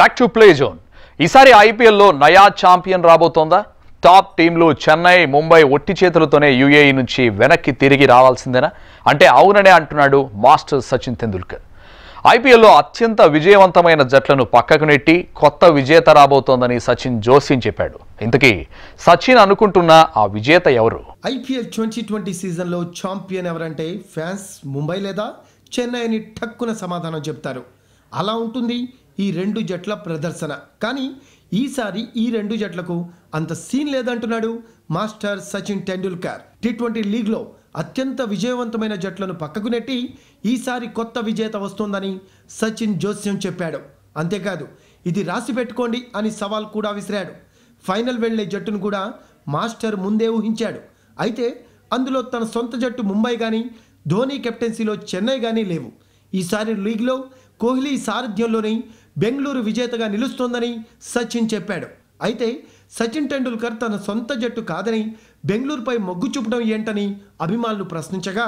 back to play zone ఈసారి ఐపీఎల్లో నయా ఛాంపియన్ రాబోతోందా టాప్ టీంలు చెన్నై ముంబై ఒట్టి చేతులతోనే యూఏఈ నుంచి వెనక్కి తిరిగి రావాల్సిందేనా అంటే అవుననే అంటున్నాడు మాస్టర్ సచిన్ తెండూల్కర్ ఐపీఎల్లో అత్యంత విజయవంతమైన జట్లను పక్కకు నెట్టి కొత్త విజేత రాబోతోందని సచిన్ జోసిన్ చెప్పాడు ఇంతకీ సచిన్ అనుకుంటున్న ఆ విజేత ఎవరు ఐపీఎల్ ట్వంటీ ట్వంటీ సీజన్లో ఛాంపియన్ ఎవరంటే ఫ్యాన్స్ ముంబై లేదా చెన్నై అని సమాధానం చెప్తారు అలా ఉంటుంది ఈ రెండు జట్ల ప్రదర్శన కానీ ఈసారి ఈ రెండు జట్లకు అంత సీన్ లేదంటున్నాడు master Sachin Tendulkar T twenty లీగ్లో అత్యంత విజయవంతమైన జట్లను పక్కకు నెట్టి ఈసారి కొత్త విజేత వస్తోందని సచిన్ జోస్యం చెప్పాడు అంతేకాదు ఇది రాసి పెట్టుకోండి అని సవాల్ కూడా విసిరాడు ఫైనల్ వెళ్లే జట్టును కూడా మాస్టర్ ముందే ఊహించాడు అయితే అందులో తన సొంత జట్టు ముంబై కానీ ధోనీ కెప్టెన్సీలో చెన్నై కానీ లేవు ఈసారి లీగ్లో కోహ్లీ సారథ్యంలోనే బెంగళూరు విజేతగా నిలుస్తోందని సచిన్ చెప్పాడు అయితే సచిన్ టెండూల్కర్ తన సొంత జట్టు కాదని బెంగళూరుపై మొగ్గు చూపడం ఏంటని అభిమానులు ప్రశ్నించగా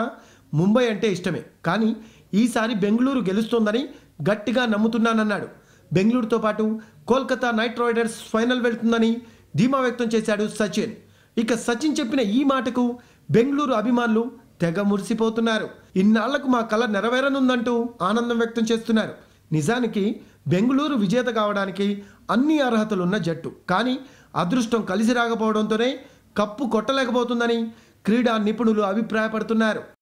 ముంబై అంటే ఇష్టమే కానీ ఈసారి బెంగళూరు గెలుస్తోందని గట్టిగా నమ్ముతున్నానన్నాడు బెంగళూరుతో పాటు కోల్కతా నైట్ రైడర్స్ ఫైనల్ వెళ్తుందని ధీమా వ్యక్తం చేశాడు సచిన్ ఇక సచిన్ చెప్పిన ఈ మాటకు బెంగళూరు అభిమానులు తెగ మురిసిపోతున్నారు ఇన్నాళ్లకు మా కళ నెరవేరనుందంటూ ఆనందం వ్యక్తం చేస్తున్నారు నిజానికి బెంగళూరు విజేత కావడానికి అన్ని అర్హతలున్న జట్టు కానీ అదృష్టం కలిసి రాకపోవడంతోనే కప్పు కొట్టలేకపోతుందని క్రీడా నిపుణులు అభిప్రాయపడుతున్నారు